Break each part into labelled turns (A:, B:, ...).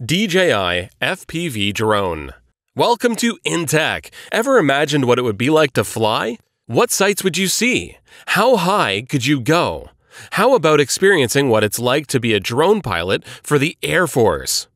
A: DJI FPV drone. Welcome to InTech. Ever imagined what it would be like to fly? What sights would you see? How high could you go? How about experiencing what it's like to be a drone pilot for the Air Force?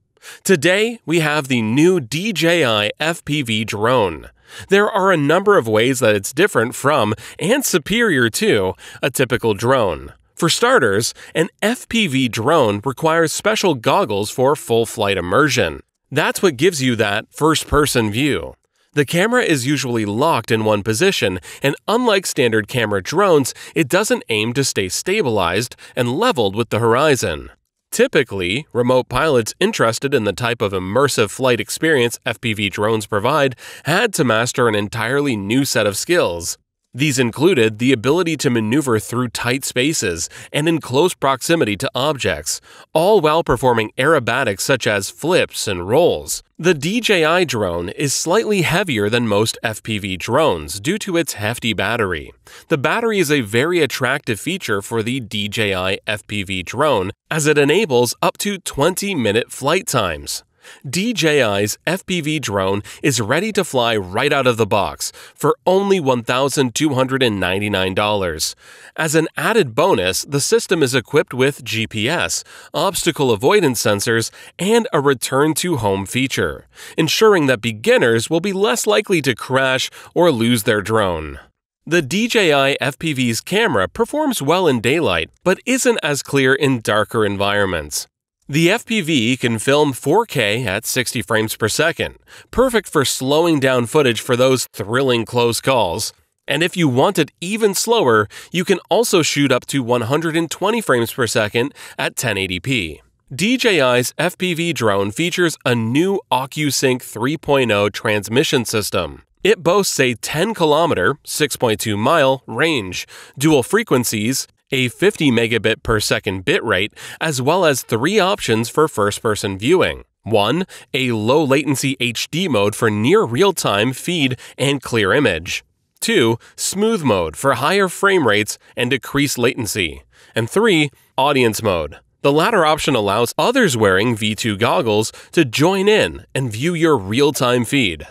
A: Today, we have the new DJI FPV drone. There are a number of ways that it's different from and superior to a typical drone. For starters, an FPV drone requires special goggles for full flight immersion. That's what gives you that first person view. The camera is usually locked in one position, and unlike standard camera drones, it doesn't aim to stay stabilized and leveled with the horizon. Typically, remote pilots interested in the type of immersive flight experience FPV drones provide had to master an entirely new set of skills, these included the ability to maneuver through tight spaces and in close proximity to objects, all while performing aerobatics such as flips and rolls. The DJI drone is slightly heavier than most FPV drones due to its hefty battery. The battery is a very attractive feature for the DJI FPV drone as it enables up to 20 minute flight times. DJI's FPV drone is ready to fly right out of the box for only $1,299. As an added bonus, the system is equipped with GPS, obstacle avoidance sensors, and a return to home feature, ensuring that beginners will be less likely to crash or lose their drone. The DJI FPV's camera performs well in daylight, but isn't as clear in darker environments. The FPV can film 4K at 60 frames per second, perfect for slowing down footage for those thrilling close calls. And if you want it even slower, you can also shoot up to 120 frames per second at 1080p. DJI's FPV drone features a new OcuSync 3.0 transmission system. It boasts a 10 kilometer, 6.2 mile range, dual frequencies, a 50 megabit per second bitrate, as well as three options for first person viewing. 1. A low latency HD mode for near real time feed and clear image. 2. Smooth mode for higher frame rates and decreased latency. And 3. Audience mode. The latter option allows others wearing V2 goggles to join in and view your real time feed.